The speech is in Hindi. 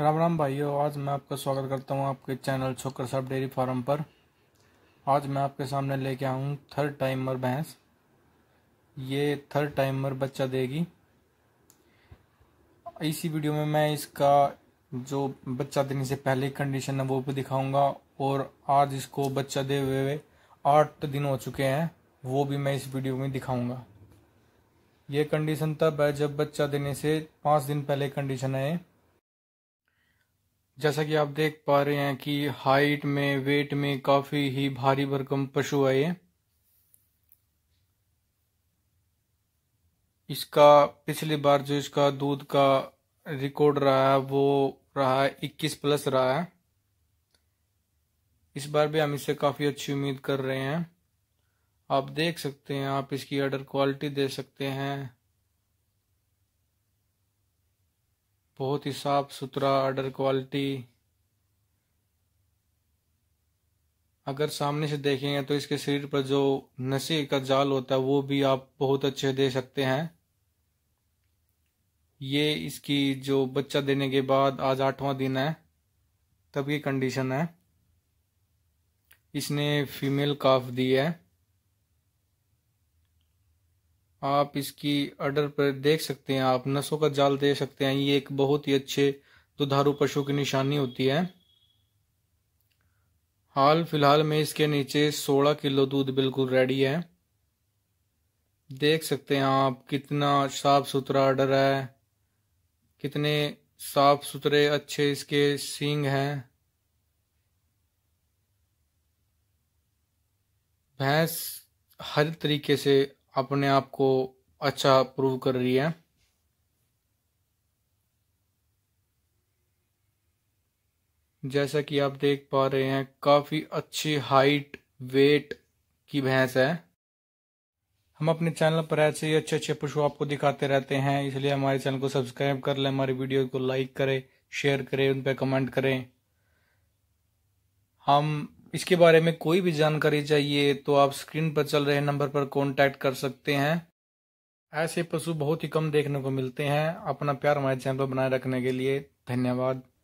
राम राम भाइयों आज मैं आपका स्वागत करता हूँ आपके चैनल छोकर साहब डेयरी फार्म पर आज मैं आपके सामने लेके हूँ थर्ड टाइमर भैंस ये थर्ड टाइमर बच्चा देगी इसी वीडियो में मैं इसका जो बच्चा देने से पहले कंडीशन है वो भी दिखाऊंगा और आज इसको बच्चा दे हुए आठ दिन हो चुके हैं वो भी मैं इस वीडियो में दिखाऊंगा ये कंडीशन तब है जब बच्चा देने से पाँच दिन पहले कंडीशन है जैसा कि आप देख पा रहे हैं कि हाइट में वेट में काफ़ी ही भारी भरकम पशु है ये इसका पिछली बार जो इसका दूध का रिकॉर्ड रहा है वो रहा है इक्कीस प्लस रहा है इस बार भी हम इससे काफ़ी अच्छी उम्मीद कर रहे हैं आप देख सकते हैं आप इसकी ऑर्डर क्वालिटी दे सकते हैं बहुत ही साफ सुथरा आर्डर क्वालिटी अगर सामने से देखेंगे तो इसके शरीर पर जो नशे का जाल होता है वो भी आप बहुत अच्छे दे सकते हैं ये इसकी जो बच्चा देने के बाद आज आठवां दिन है तब की कंडीशन है इसने फीमेल काफ दी है आप इसकी अर्डर पर देख सकते हैं आप नसों का जाल दे सकते हैं ये एक बहुत ही अच्छे दुधारू पशु की निशानी होती है हाल फिलहाल में इसके नीचे 16 किलो दूध बिल्कुल रेडी है देख सकते हैं आप कितना साफ सुथरा अर्डर है कितने साफ सुथरे अच्छे इसके सींग हैं भैंस हर तरीके से अपने आप को अच्छा प्रूव कर रही है जैसा कि आप देख पा रहे हैं काफ़ी अच्छी हाइट वेट की भैंस है हम अपने चैनल पर ऐसे ही अच्छे अच्छे पशु आपको दिखाते रहते हैं इसलिए हमारे चैनल को सब्सक्राइब कर लें हमारी वीडियो को लाइक करें शेयर करें उन पर कमेंट करें हम इसके बारे में कोई भी जानकारी चाहिए तो आप स्क्रीन पर चल रहे नंबर पर कॉन्टैक्ट कर सकते हैं ऐसे पशु बहुत ही कम देखने को मिलते हैं अपना प्यार हमारे चैनल पर बनाए रखने के लिए धन्यवाद